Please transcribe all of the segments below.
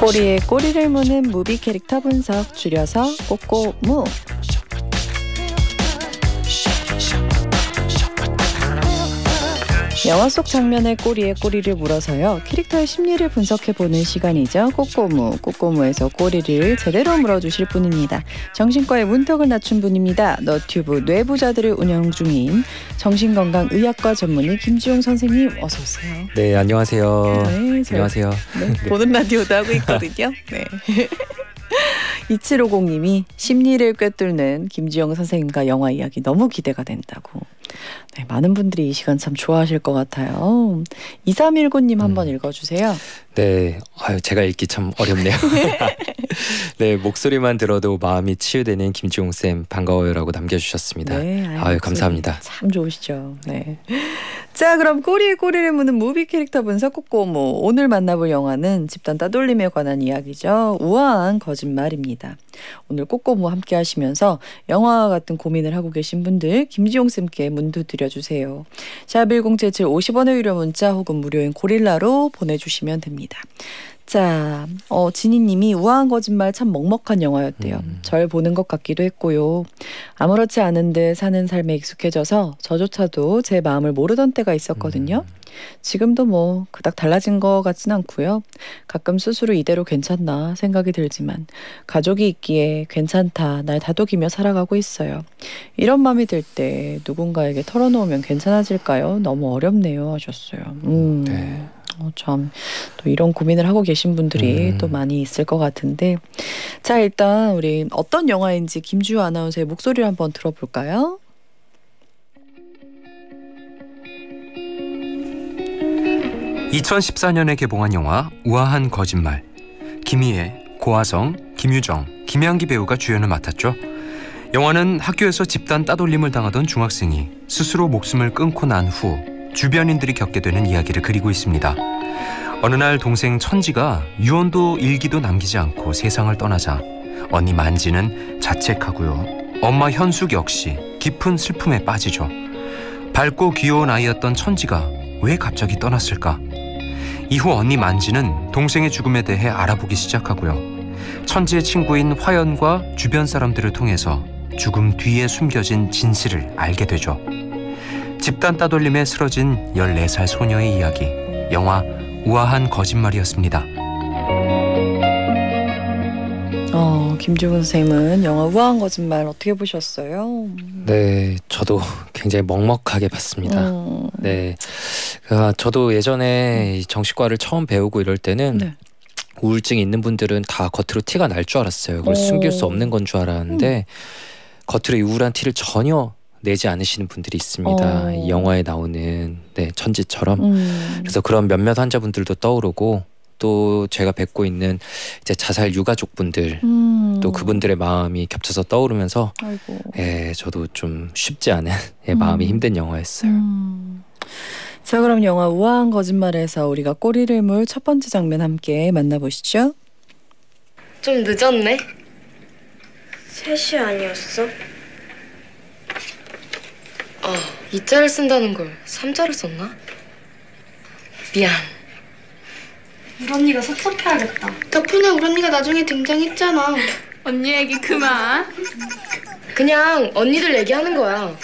꼬리에 꼬리를 무는 무비 캐릭터 분석 줄여서 꼬꼬무 영화 속 장면의 꼬리에 꼬리를 물어서요. 캐릭터의 심리를 분석해보는 시간이죠. 꼬꼬무, 꼬꼬무에서 꼬리를 제대로 물어주실 분입니다. 정신과의 문턱을 낮춘 분입니다. 너튜브 뇌부자들을 운영 중인 정신건강의학과 전문의 김지용 선생님 어서 오세요. 네, 안녕하세요. 네, 저, 안녕하세요. 네, 네. 보는 라디오도 하고 있거든요. 네. 2750님이 심리를 꿰뚫는 김지영 선생님과 영화 이야기 너무 기대가 된다고 네, 많은 분들이 이 시간 참 좋아하실 것 같아요. 2319님 한번 음. 읽어주세요. 네, 아유 제가 읽기 참 어렵네요. 네, 목소리만 들어도 마음이 치유되는 김지용 쌤 반가워요라고 남겨주셨습니다. 네, 아유, 아유 감사합니다. 참 좋으시죠. 네. 자, 그럼 꼬리에 꼬리를 무는 무비 캐릭터 분석 꼬꼬모 뭐. 오늘 만나볼 영화는 집단 따돌림에 관한 이야기죠. 우아한 거짓말입니다. 오늘 꼬꼬모 뭐 함께 하시면서 영화와 같은 고민을 하고 계신 분들 김지용 쌤께 문두 드려주세요. 샵1077 50원의 유료 문자 혹은 무료인 고릴라로 보내주시면 됩니다. 있습니다. 자, 어, 진희님이 우아한 거짓말 참 먹먹한 영화였대요. 음. 절 보는 것 같기도 했고요. 아무렇지 않은 데 사는 삶에 익숙해져서 저조차도 제 마음을 모르던 때가 있었거든요. 음. 지금도 뭐 그닥 달라진 것 같진 않고요. 가끔 스스로 이대로 괜찮나 생각이 들지만 가족이 있기에 괜찮다 날 다독이며 살아가고 있어요. 이런 마음이 들 때 누군가에게 털어놓으면 괜찮아질까요? 너무 어렵네요 하셨어요. 음. 네. 어, 참, 또 이런 고민을 하고 계신 분들이 음. 또 많이 있을 것 같은데. 자, 일단 우리 어떤 영화인지 김주호 아나운서의 목소리를 한번 들어볼까요? (2014년에) 개봉한 영화 우아한 거짓말 김희애 고아성 김유정 김양기 배우가 주연을 맡았죠 영화는 학교에서 집단 따돌림을 당하던 중학생이 스스로 목숨을 끊고 난 후 주변인들이 겪게 되는 이야기를 그리고 있습니다. 어느 날 동생 천지가 유언도 일기도 남기지 않고 세상을 떠나자 언니 만지는 자책하고요. 엄마 현숙 역시 깊은 슬픔에 빠지죠. 밝고 귀여운 아이였던 천지가 왜 갑자기 떠났을까? 이후 언니 만지는 동생의 죽음에 대해 알아보기 시작하고요. 천지의 친구인 화연과 주변 사람들을 통해서 죽음 뒤에 숨겨진 진실을 알게 되죠. 집단 따돌림에 쓰러진 14살 소녀의 이야기, 영화 우아한 거짓말이었습니다. 어, 김주분 선생님은 영화 우아한 거짓말 어떻게 보셨어요? 네, 저도 굉장히 먹먹하게 봤습니다. 음. 네, 아, 저도 예전에 정신과를 처음 배우고 이럴 때는 네. 우울증 있는 분들은 다 겉으로 티가 날 줄 알았어요. 그걸 오. 어. 숨길 수 없는 건 줄 알았는데 음. 겉으로 우울한 티를 전혀 내지 않으시는 분들이 있습니다. 어. 영화에 나오는 네, 천지처럼. 음. 그래서 그런 몇몇 환자분들도 떠오르고 또 제가 뵙고 있는 이제 자살 유가족분들 음. 또 그분들의 마음이 겹쳐서 떠오르면서 아이고. 예, 저도 좀 쉽지 않은 예, 마음이 음. 힘든 영화였어요. 음. 자 그럼 영화 우아한 거짓말에서 우리가 꼬리를 물 첫 번째 장면 함께 만나보시죠. 좀 늦었네. 3시 아니었어? 어, 이자를 쓴다는 걸 삼자를 썼나? 미안. 우리 언니가 섭섭해야겠다 덕분에 우리 언니가 나중에 등장했잖아. 언니 얘기 그만. 그냥 언니들 얘기하는 거야.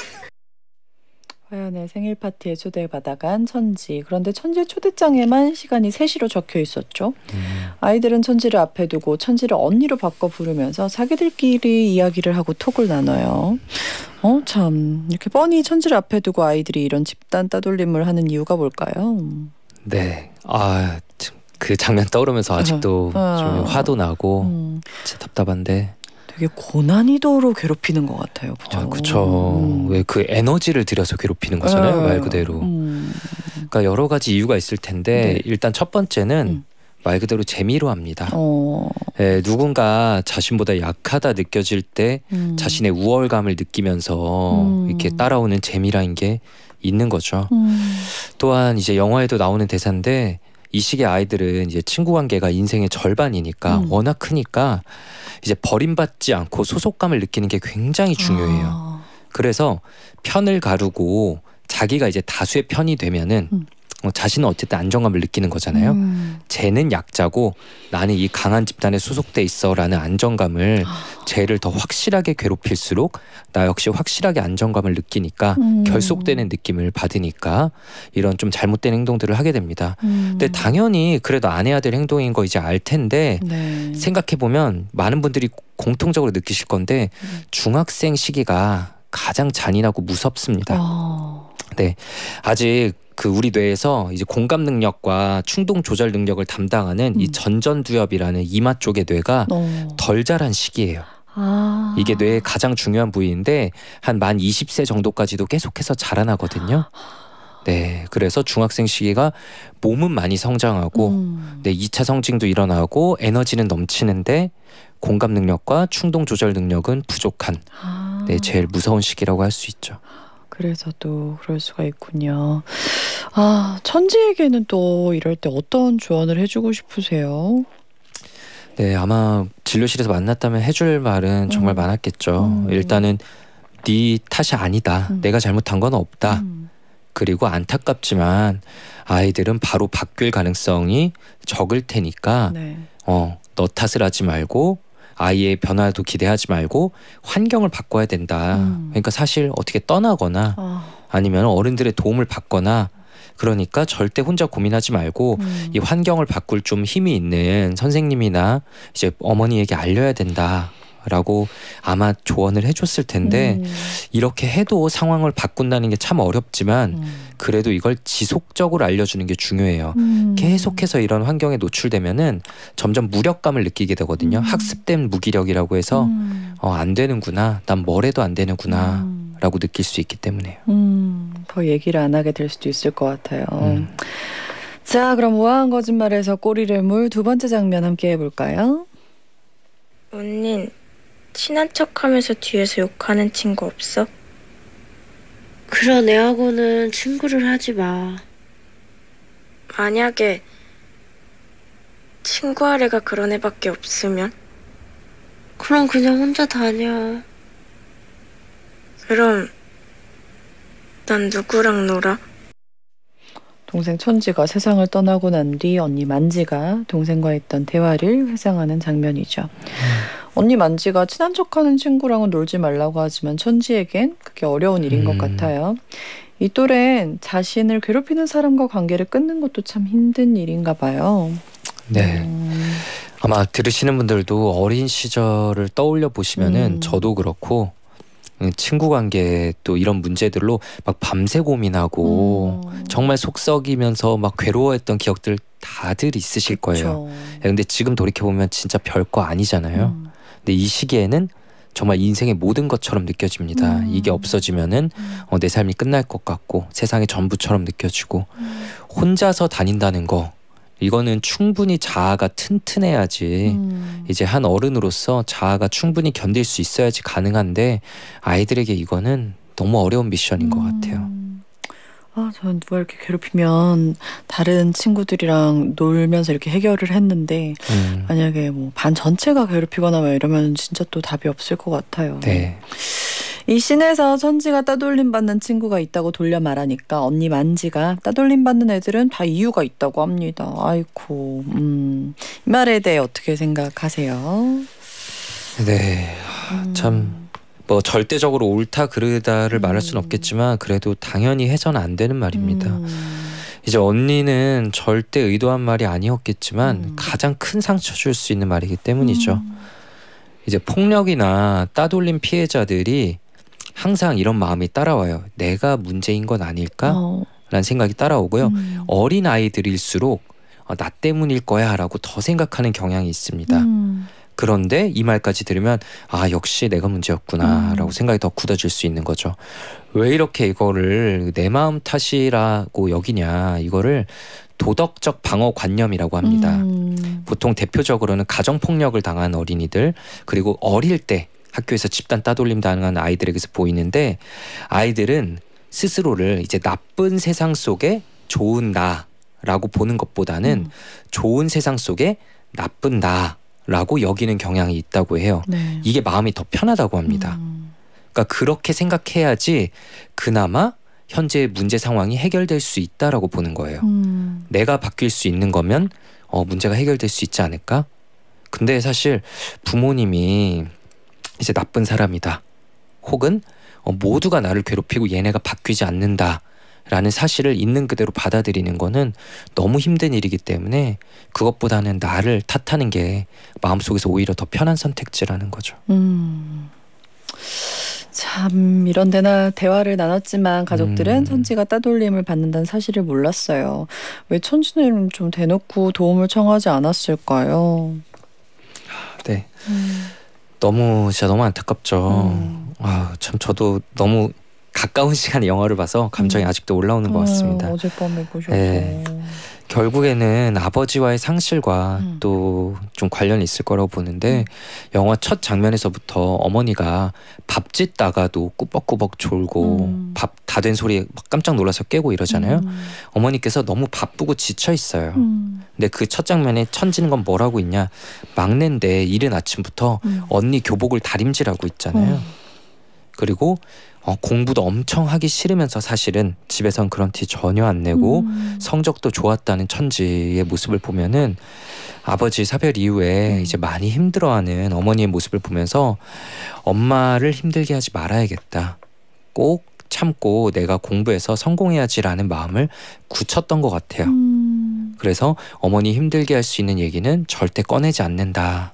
화연의 아, 네, 생일 파티에 초대받아 간 천지. 그런데 천지의 초대장에만 시간이 3시로 적혀 있었죠. 음. 아이들은 천지를 앞에 두고 천지를 언니로 바꿔 부르면서 자기들끼리 이야기를 하고 톡을 나눠요. 어, 참. 이렇게 뻔히 천지를 앞에 두고 아이들이 이런 집단 따돌림을 하는 이유가 뭘까요? 네. 아, 참. 그 장면 떠오르면서 아직도 아, 아. 좀 화도 나고 음. 진짜 답답한데 되게 고난이도로 괴롭히는 것 같아요. 그렇죠. 아, 그렇죠. 음. 왜그 에너지를 들여서 괴롭히는 거잖아요, 네. 말 그대로. 음. 그러니까 여러 가지 이유가 있을 텐데 네. 일단 첫 번째는 음. 말 그대로 재미로 합니다. 어. 예, 누군가 자신보다 약하다 느껴질 때 음. 자신의 우월감을 느끼면서 음. 이렇게 따라오는 재미라는 게 있는 거죠. 음. 또한 이제 영화에도 나오는 대사인데 이 시기 아이들은 이제 친구 관계가 인생의 절반이니까 음. 워낙 크니까 이제 버림받지 않고 소속감을 느끼는 게 굉장히 중요해요. 아. 그래서 편을 가르고 자기가 이제 다수의 편이 되면은 음. 어, 자신은 어쨌든 안정감을 느끼는 거잖아요. 음. 쟤는 약자고 나는 이 강한 집단에 소속돼 있어라는 안정감을 아. 쟤를 더 확실하게 괴롭힐수록 나 역시 확실하게 안정감을 느끼니까 음. 결속되는 느낌을 받으니까 이런 좀 잘못된 행동들을 하게 됩니다. 음. 근데 당연히 그래도 안 해야 될 행동인 거 이제 알 텐데 네. 생각해 보면 많은 분들이 공통적으로 느끼실 건데 음. 중학생 시기가 가장 잔인하고 무섭습니다. 아. 네. 아직 그 우리 뇌에서 이제 공감 능력과 충동 조절 능력을 담당하는 음. 이 전전두엽이라는 이마 쪽의 뇌가 어. 덜 자란 시기예요. 아. 이게 뇌의 가장 중요한 부위인데 한 만 20세 정도까지도 계속해서 자라나거든요. 네, 그래서 중학생 시기가 몸은 많이 성장하고, 음. 네, 2차 성징도 일어나고 에너지는 넘치는데 공감 능력과 충동 조절 능력은 부족한, 아. 네, 제일 무서운 시기라고 할 수 있죠. 그래서 도 그럴 수가 있군요. 아, 천지에게는 또 이럴 때 어떤 조언을 해주고 싶으세요? 네, 아마 진료실에서 만났다면 해줄 말은 정말 음. 많았겠죠. 음. 일단은 네 탓이 아니다. 음. 내가 잘못한 건 없다. 음. 그리고 안타깝지만 아이들은 바로 바뀔 가능성이 적을 테니까 네. 어, 너 탓을 하지 말고 아이의 변화도 기대하지 말고 환경을 바꿔야 된다. 음. 그러니까 사실 어떻게 떠나거나 어. 아니면 어른들의 도움을 받거나 그러니까 절대 혼자 고민하지 말고 음. 이 환경을 바꿀 좀 힘이 있는 선생님이나 이제 어머니에게 알려야 된다. 라고 아마 조언을 해줬을 텐데 음. 이렇게 해도 상황을 바꾼다는 게 참 어렵지만 음. 그래도 이걸 지속적으로 알려주는 게 중요해요. 음. 계속해서 이런 환경에 노출되면은 점점 무력감을 느끼게 되거든요. 음. 학습된 무기력이라고 해서 음. 어, 안 되는구나, 난 뭘 해도 안 되는구나. 음. 라고 느낄 수 있기 때문에요. 더 얘기를 안 하게 될 수도 있을 것 같아요. 자, 그럼 우아한 거짓말에서 꼬리를 물 두 번째 장면 함께 해볼까요? 언닌 친한 척하면서 뒤에서 욕하는 친구 없어? 그런 애하고는 친구를 하지 마. 만약에 친구할 애가 그런 애밖에 없으면? 그럼 그냥 혼자 다녀. 그럼 난 누구랑 놀아? 동생 천지가 세상을 떠나고 난 뒤 언니 만지가 동생과 했던 대화를 회상하는 장면이죠. 음. 언니 만지가 친한 척하는 친구랑은 놀지 말라고 하지만 천지에겐 그게 어려운 일인 음. 것 같아요. 이 또래엔 자신을 괴롭히는 사람과 관계를 끊는 것도 참 힘든 일인가 봐요. 네. 음. 아마 들으시는 분들도 어린 시절을 떠올려 보시면은 음. 저도 그렇고 음, 친구 관계 또 이런 문제들로 막 밤새 고민하고 음. 정말 속썩이면서 막 괴로워했던 기억들 다들 있으실 거예요. 근데 지금 돌이켜 보면 진짜 별거 아니잖아요. 음. 근데 이 시기에는 정말 인생의 모든 것처럼 느껴집니다. 음. 이게 없어지면은 음. 어, 내 삶이 끝날 것 같고 세상의 전부처럼 느껴지고 음. 혼자서 다닌다는 거 이거는 충분히 자아가 튼튼해야지 음. 이제 한 어른으로서 자아가 충분히 견딜 수 있어야지 가능한데 아이들에게 이거는 너무 어려운 미션인 것 같아요. 음. 아, 전 누가 이렇게 괴롭히면 다른 친구들이랑 놀면서 이렇게 해결을 했는데 음. 만약에 뭐 반 전체가 괴롭히거나 막 이러면 진짜 또 답이 없을 것 같아요. 네. 이 씬에서 천지가 따돌림 받는 친구가 있다고 돌려 말하니까 언니 만지가 따돌림 받는 애들은 다 이유가 있다고 합니다. 아이고, 음. 이 말에 대해 어떻게 생각하세요? 네, 음. 참뭐 절대적으로 옳다 그르다를 말할 수는 음. 없겠지만 그래도 당연히 해선 안 되는 말입니다. 음. 이제 언니는 절대 의도한 말이 아니었겠지만 음. 가장 큰 상처 줄 수 있는 말이기 때문이죠. 음. 이제 폭력이나 따돌림 피해자들이 항상 이런 마음이 따라와요. 내가 문제인 건 아닐까? 어. 라는 생각이 따라오고요. 음. 어린 아이들일수록 어, 나 때문일 거야라고 더 생각하는 경향이 있습니다. 음. 그런데 이 말까지 들으면 아 역시 내가 문제였구나라고 음. 생각이 더 굳어질 수 있는 거죠. 왜 이렇게 이거를 내 마음 탓이라고 여기냐 이거를 도덕적 방어관념이라고 합니다. 음. 보통 대표적으로는 가정폭력을 당한 어린이들 그리고 어릴 때 학교에서 집단 따돌림 당한 아이들에게서 보이는데 아이들은 스스로를 이제 나쁜 세상 속에 좋은 나라고 보는 것보다는 음. 좋은 세상 속에 나쁜 나 라고 여기는 경향이 있다고 해요. 네. 이게 마음이 더 편하다고 합니다. 음. 그러니까 그렇게 생각해야지 그나마 현재 문제 상황이 해결될 수 있다라고 보는 거예요. 음. 내가 바뀔 수 있는 거면 어, 문제가 해결될 수 있지 않을까? 근데 사실 부모님이 이제 나쁜 사람이다. 혹은 어, 모두가 나를 괴롭히고 얘네가 바뀌지 않는다. 라는 사실을 있는 그대로 받아들이는 거는 너무 힘든 일이기 때문에 그것보다는 나를 탓하는 게 마음속에서 오히려 더 편한 선택지라는 거죠. 음. 참 이런 데나 대화를 나눴지만 가족들은 음. 천지가 따돌림을 받는다는 사실을 몰랐어요. 왜 천지는 좀 대놓고 도움을 청하지 않았을까요? 네. 음. 너무 진짜 너무 안타깝죠. 음. 아참 저도 너무 가까운 시간에 영화를 봐서 감정이 음. 아직도 올라오는 것 음, 같습니다. 음, 어젯밤에 보셨고. 네. 결국에는 아버지와의 상실과 음. 또좀 관련이 있을 거라고 보는데 음. 영화 첫 장면에서부터 어머니가 밥 짓다가도 꾸벅꾸벅 졸고 음. 밥다 된 소리에 깜짝 놀라서 깨고 이러잖아요. 어머니께서 너무 바쁘고 지쳐 있어요. 근데 그 첫 장면에 천지는 건 뭐라고 있냐? 막내인데 이른 아침부터 언니 교복을 다림질하고 있잖아요. 어. 그리고 어, 공부도 엄청 하기 싫으면서 사실은 집에선 그런 티 전혀 안 내고 음. 성적도 좋았다는 천지의 모습을 보면은 아버지 사별 이후에 음. 이제 많이 힘들어하는 어머니의 모습을 보면서 엄마를 힘들게 하지 말아야겠다. 꼭 참고 내가 공부해서 성공해야지라는 마음을 굳혔던 것 같아요. 음. 그래서 어머니 힘들게 할 수 있는 얘기는 절대 꺼내지 않는다.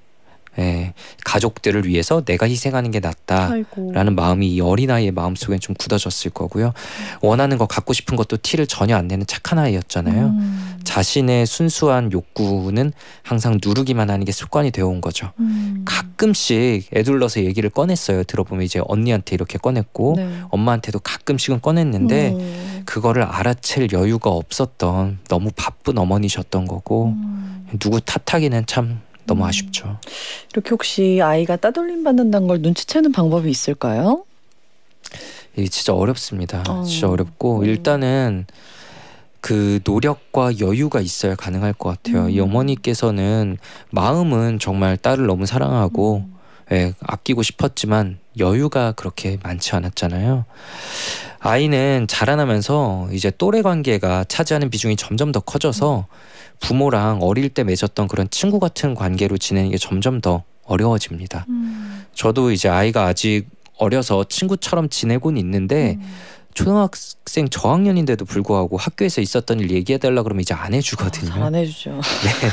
예, 가족들을 위해서 내가 희생하는 게 낫다라는 아이고. 마음이 이 어린아이의 마음속엔 좀 굳어졌을 거고요. 원하는 거 갖고 싶은 것도 티를 전혀 안 내는 착한 아이였잖아요. 음. 자신의 순수한 욕구는 항상 누르기만 하는 게 습관이 되어온 거죠. 음. 가끔씩 애둘러서 얘기를 꺼냈어요. 들어보면 이제 언니한테 이렇게 꺼냈고 네. 엄마한테도 가끔씩은 꺼냈는데 음. 그거를 알아챌 여유가 없었던 너무 바쁜 어머니셨던 거고 음. 누구 탓하기는 참 너무 음. 아쉽죠. 이렇게 혹시 아이가 따돌림 받는다는 걸 눈치채는 방법이 있을까요? 이게 진짜 어렵습니다. 어. 진짜 어렵고 음. 일단은 그 노력과 여유가 있어야 가능할 것 같아요. 음. 이 어머니께서는 마음은 정말 딸을 너무 사랑하고 음. 예, 아끼고 싶었지만 여유가 그렇게 많지 않았잖아요. 아이는 자라나면서 이제 또래 관계가 차지하는 비중이 점점 더 커져서 부모랑 어릴 때 맺었던 그런 친구 같은 관계로 지내는 게 점점 더 어려워집니다. 음. 저도 이제 아이가 아직 어려서 친구처럼 지내곤 있는데 음. 초등학생 저학년인데도 불구하고 학교에서 있었던 일 얘기해달라 그러면 이제 안 해주거든요. 아, 안 해주죠. 네.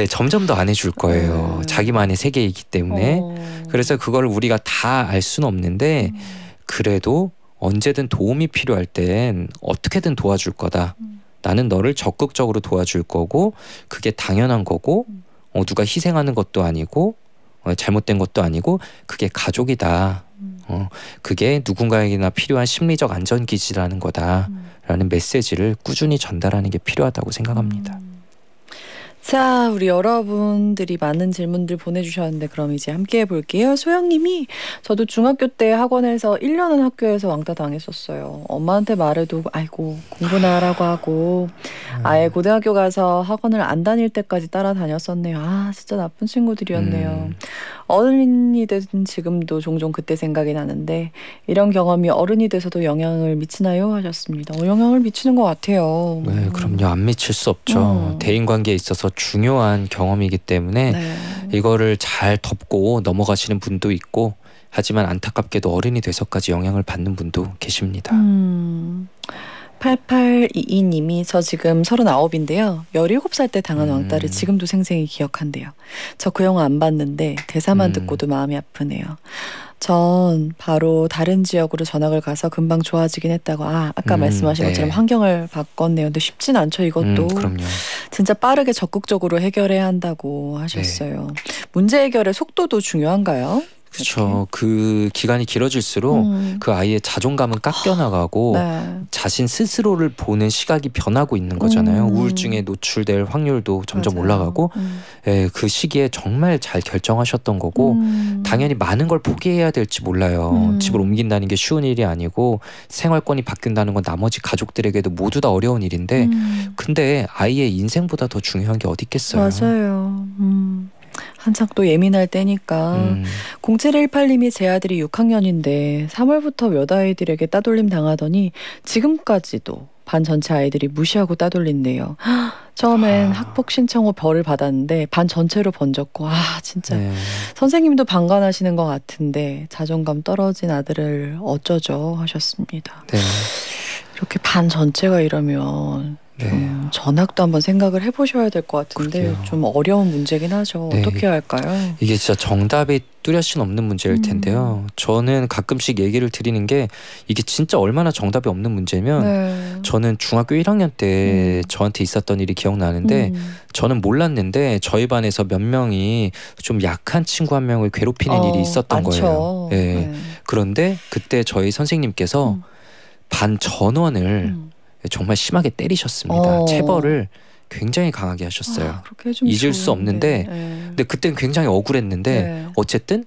네, 점점 더 안 해줄 거예요. 음. 자기만의 세계이기 때문에. 어. 그래서 그걸 우리가 다 알 수는 없는데 음. 그래도 언제든 도움이 필요할 땐 어떻게든 도와줄 거다. 음. 나는 너를 적극적으로 도와줄 거고 그게 당연한 거고 음. 어, 누가 희생하는 것도 아니고 어, 잘못된 것도 아니고 그게 가족이다. 음. 어, 그게 누군가에게나 필요한 심리적 안전기지라는 거다라는 메시지를 꾸준히 전달하는 게 필요하다고 생각합니다. 자, 우리 여러분들이 많은 질문들 보내주셨는데 그럼 이제 함께 해볼게요. 소영님이 저도 중학교 때 학원에서 1년은 학교에서 왕따 당했었어요. 엄마한테 말해도 아이고 공부나라고 하고 음. 아예 고등학교 가서 학원을 안 다닐 때까지 따라다녔었네요. 아 진짜 나쁜 친구들이었네요. 음. 어른이 된 지금도 종종 그때 생각이 나는데 이런 경험이 어른이 돼서도 영향을 미치나요? 하셨습니다. 어, 영향을 미치는 것 같아요. 네, 음. 그럼요. 안 미칠 수 없죠. 음. 어. 대인관계에 있어서 중요한 경험이기 때문에 네. 이거를 잘 덮고 넘어가시는 분도 있고 하지만 안타깝게도 어른이 돼서까지 영향을 받는 분도 계십니다. 음. 8822님이 저 지금 39인데요. 17살 때 당한 음. 왕따를 지금도 생생히 기억한대요. 저 그 영화 안 봤는데 대사만 음. 듣고도 마음이 아프네요. 전 바로 다른 지역으로 전학을 가서 금방 좋아지긴 했다고 아 아까 음, 말씀하신 네. 것처럼 환경을 바꿨네요. 근데 쉽진 않죠 이것도. 음, 진짜 빠르게 적극적으로 해결해야 한다고 하셨어요. 네. 문제 해결의 속도도 중요한가요? 그렇죠. 그 기간이 길어질수록 음. 그 아이의 자존감은 깎여나가고 아, 네. 자신 스스로를 보는 시각이 변하고 있는 거잖아요. 음. 우울증에 노출될 확률도 점점 맞아요. 올라가고 음. 예, 그 시기에 정말 잘 결정하셨던 거고 음. 당연히 많은 걸 포기해야 될지 몰라요. 음. 집을 옮긴다는 게 쉬운 일이 아니고 생활권이 바뀐다는 건 나머지 가족들에게도 모두 다 어려운 일인데 음. 근데 아이의 인생보다 더 중요한 게 어디 있겠어요. 맞아요. 음. 한창 또 예민할 때니까 음. 0718님이 제 아들이 6학년인데 3월부터 몇 아이들에게 따돌림 당하더니 지금까지도 반 전체 아이들이 무시하고 따돌린대요. 처음엔 아. 학폭 신청 후 벌을 받았는데 반 전체로 번졌고 아 진짜 네. 선생님도 방관하시는 것 같은데 자존감 떨어진 아들을 어쩌죠 하셨습니다. 네. 이렇게 반 전체가 이러면 네. 좀 음, 전학도 한번 생각을 해보셔야 될 것 같은데 그러게요. 좀 어려운 문제긴 하죠. 네. 어떻게 해야 할까요? 이게 진짜 정답이 뚜렷이 없는 문제일 텐데요. 음. 저는 가끔씩 얘기를 드리는 게 이게 진짜 얼마나 정답이 없는 문제면 네. 저는 중학교 1학년 때 음. 저한테 있었던 일이 기억나는데 음. 저는 몰랐는데 저희 반에서 몇 명이 좀 약한 친구 한 명을 괴롭히는 어, 일이 있었던 많죠. 거예요. 예. 네. 그런데 그때 저희 선생님께서 음. 반 전원을 음. 정말 심하게 때리셨습니다. 어. 체벌을 굉장히 강하게 하셨어요. 아, 잊을 좋은데. 수 없는데 네. 근데 그땐 굉장히 억울했는데 네. 어쨌든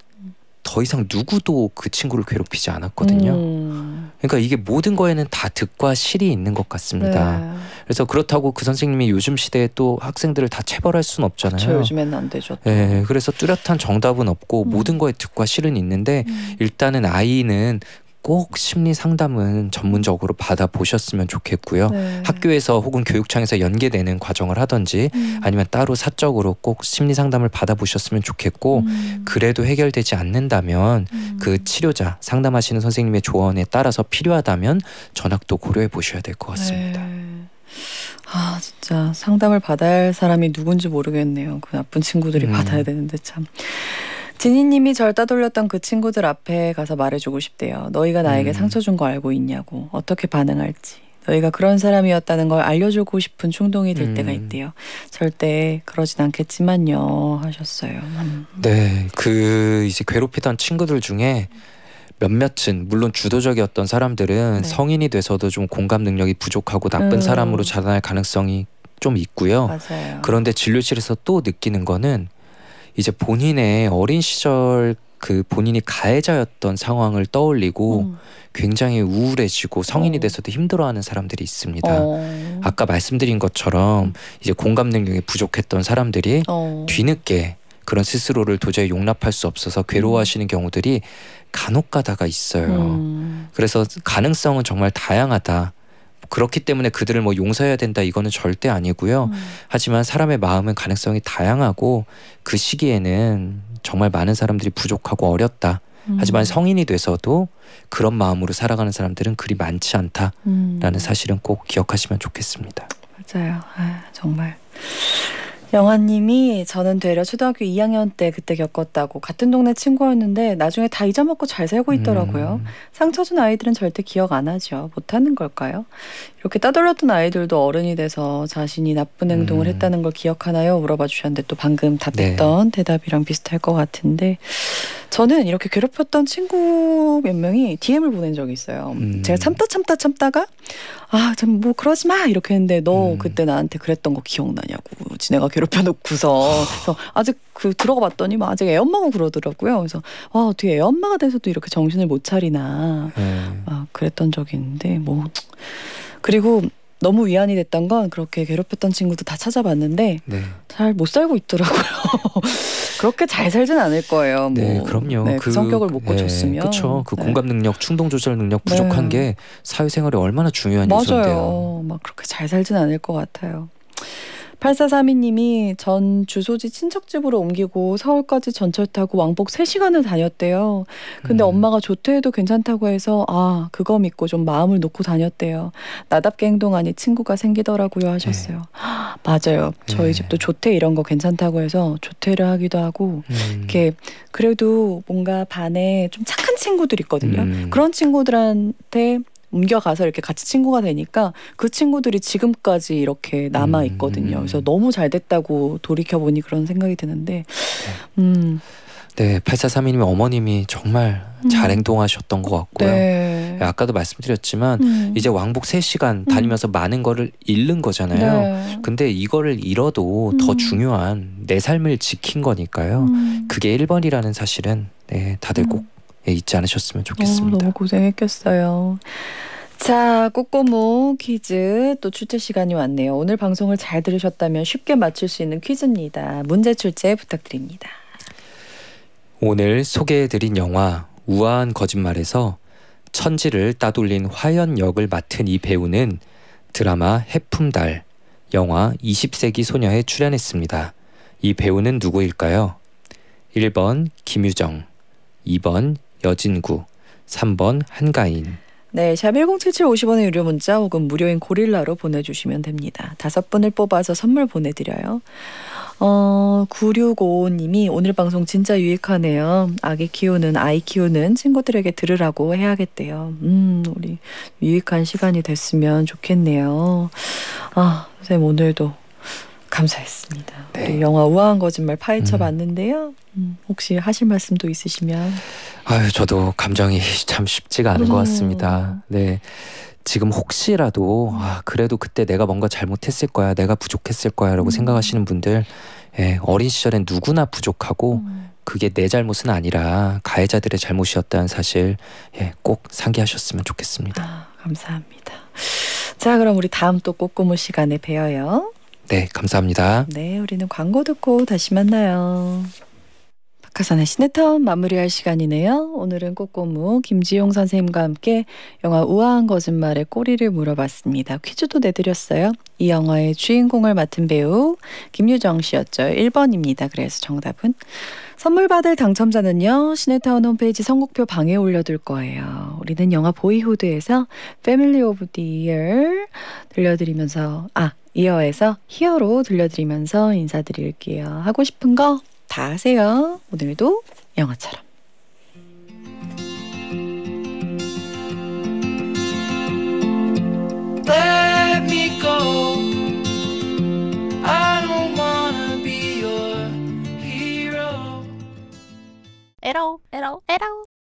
더 이상 누구도 그 친구를 괴롭히지 않았거든요. 음. 그러니까 이게 모든 거에는 다 득과 실이 있는 것 같습니다. 네. 그래서 그렇다고 그 선생님이 요즘 시대에 또 학생들을 다 체벌할 수는 없잖아요. 그쵸, 요즘에는 안 되죠. 네, 그래서 뚜렷한 정답은 없고 음. 모든 거에 득과 실은 있는데 음. 일단은 아이는 꼭 심리 상담은 전문적으로 받아보셨으면 좋겠고요. 네. 학교에서 혹은 교육청에서 연계되는 과정을 하든지 음. 아니면 따로 사적으로 꼭 심리 상담을 받아보셨으면 좋겠고 음. 그래도 해결되지 않는다면 음. 그 치료자 상담하시는 선생님의 조언에 따라서 필요하다면 전학도 고려해 보셔야 될 것 같습니다. 네. 아 진짜 상담을 받아야 할 사람이 누군지 모르겠네요. 그 나쁜 친구들이 음. 받아야 되는데 참. 진희님이 절 따돌렸던 그 친구들 앞에 가서 말해주고 싶대요. 너희가 나에게 음. 상처 준 거 알고 있냐고 어떻게 반응할지 너희가 그런 사람이었다는 걸 알려주고 싶은 충동이 들 음. 때가 있대요. 절대 그러진 않겠지만요 하셨어요. 음. 네, 그 이제 괴롭히던 친구들 중에 몇몇은 물론 주도적이었던 사람들은 네. 성인이 돼서도 좀 공감 능력이 부족하고 나쁜 음. 사람으로 자라날 가능성이 좀 있고요. 맞아요. 그런데 진료실에서 또 느끼는 거는 이제 본인의 어린 시절 그 본인이 가해자였던 상황을 떠올리고 음. 굉장히 우울해지고 성인이 어. 돼서도 힘들어하는 사람들이 있습니다. 어. 아까 말씀드린 것처럼 이제 공감 능력이 부족했던 사람들이 어. 뒤늦게 그런 스스로를 도저히 용납할 수 없어서 괴로워하시는 음. 경우들이 간혹 가다가 있어요. 음. 그래서 가능성은 정말 다양하다. 그렇기 때문에 그들을 뭐 용서해야 된다 이거는 절대 아니고요. 음. 하지만 사람의 마음은 가능성이 다양하고 그 시기에는 정말 많은 사람들이 부족하고 어렸다. 음. 하지만 성인이 돼서도 그런 마음으로 살아가는 사람들은 그리 많지 않다라는 음. 사실은 꼭 기억하시면 좋겠습니다. 맞아요. 아, 정말. 영화님이 저는 되려 초등학교 2학년 때 그때 겪었다고 같은 동네 친구였는데 나중에 다 잊어먹고 잘 살고 있더라고요. 음. 상처 준 아이들은 절대 기억 안 하죠. 못하는 걸까요? 이렇게 따돌렸던 아이들도 어른이 돼서 자신이 나쁜 행동을 음. 했다는 걸 기억하나요? 물어봐 주셨는데 또 방금 답했던 네. 대답이랑 비슷할 것 같은데 저는 이렇게 괴롭혔던 친구 몇 명이 DM을 보낸 적이 있어요. 음. 제가 참다 참다 참다가 아, 참뭐 그러지 마 이렇게 했는데 너 음. 그때 나한테 그랬던 거 기억나냐고. 지내가 괴롭혀놓고서 그래서 아직 그 들어가 봤더니 뭐 아직 애 엄마고 그러더라고요. 그래서 아, 어떻게 애 엄마가 돼서도 이렇게 정신을 못 차리나. 음. 아, 그랬던 적이 있는데 뭐 그리고 너무 위안이 됐던 건 그렇게 괴롭혔던 친구도 다 찾아봤는데 네. 잘못 살고 있더라고요. 그렇게 잘 살진 않을 거예요. 뭐. 네, 그럼요. 네, 그, 그, 성격을 못 예, 고쳤으면. 그렇죠. 그 네. 공감 능력, 충동 조절 능력 부족한 네. 게 사회생활에 얼마나 중요한 맞아요. 요소인데요막 그렇게 잘 살진 않을 것 같아요. 8432님이 전 주소지 친척집으로 옮기고 서울까지 전철 타고 왕복 3시간을 다녔대요. 근데 음. 엄마가 조퇴해도 괜찮다고 해서 아, 그거 믿고 좀 마음을 놓고 다녔대요. 나답게 행동하니 친구가 생기더라고요 하셨어요. 네. 아, 맞아요. 저희 네. 집도 조퇴 이런 거 괜찮다고 해서 조퇴를 하기도 하고 음. 이렇게 그래도 뭔가 반에 좀 착한 친구들 있거든요. 음. 그런 친구들한테 옮겨가서 이렇게 같이 친구가 되니까 그 친구들이 지금까지 이렇게 남아 있거든요. 음. 그래서 너무 잘 됐다고 돌이켜 보니 그런 생각이 드는데, 음. 네, 8 4 3 2님 어머님이 정말 음. 잘 행동하셨던 것 같고요. 네. 네. 아까도 말씀드렸지만 음. 이제 왕복 3시간 음. 다니면서 음. 많은 거를 잃는 거잖아요. 네. 근데 이거를 잃어도 음. 더 중요한 내 삶을 지킨 거니까요. 그게 1번이라는 사실은 네, 다들 꼭 예, 잊지 않으셨으면 좋겠습니다. 오, 어, 너무 고생했겠어요. 자, 꼬꼬모 퀴즈 또 출제 시간이 왔네요. 오늘 방송을 잘 들으셨다면 쉽게 맞출 수 있는 퀴즈입니다. 문제 출제 부탁드립니다. 오늘 소개해드린 영화 우아한 거짓말에서 천지를 따돌린 화연 역을 맡은 이 배우는 드라마 해품달, 영화 20세기 소녀에 출연했습니다. 이 배우는 누구일까요? 1번 김유정, 2번 여진구, 3번 한가인. 네, 샵1077 50원의 유료 문자 혹은 무료인 고릴라로 보내주시면 됩니다. 다섯 분을 뽑아서 선물 보내드려요. 어, 9655님이 오늘 방송 진짜 유익하네요. 아기 키우는, 아이 키우는 친구들에게 들으라고 해야겠대요. 음, 우리 유익한 시간이 됐으면 좋겠네요. 아, 선생님 오늘도 감사했습니다. 네. 영화 우아한 거짓말 파헤쳐 봤는데요. 음. 음. 혹시 하실 말씀도 있으시면 아유 저도 감정이 참 쉽지가 않은 음. 것 같습니다. 네. 지금 혹시라도 아, 그래도 그때 내가 뭔가 잘못했을 거야, 내가 부족했을 거야라고 음. 생각하시는 분들, 예, 어린 시절엔 누구나 부족하고 음. 그게 내 잘못은 아니라 가해자들의 잘못이었다는 사실 예, 꼭 상기하셨으면 좋겠습니다. 아, 감사합니다. 자, 그럼 우리 다음 또 꼬꼬무 시간에 뵈어요. 네, 감사합니다. 네, 우리는 광고 듣고 다시 만나요. 박하산의 시네타운 마무리할 시간이네요. 오늘은 꼬꼬무 김지용 선생님과 함께 영화 우아한 거짓말의 꼬리를 물어봤습니다. 퀴즈도 내드렸어요. 이 영화의 주인공을 맡은 배우 김유정 씨였죠. 1번입니다. 그래서 정답은 선물 받을 당첨자는요. 시네타운 홈페이지 선곡표 방에 올려둘 거예요. 우리는 영화 보이후드에서 패밀리 오브 디이 들려드리면서 아 이어에서 히어로 들려드리면서 인사드릴게요. 하고 싶은 거 다 하세요. 오늘도 영화처럼. 에러 에러 에러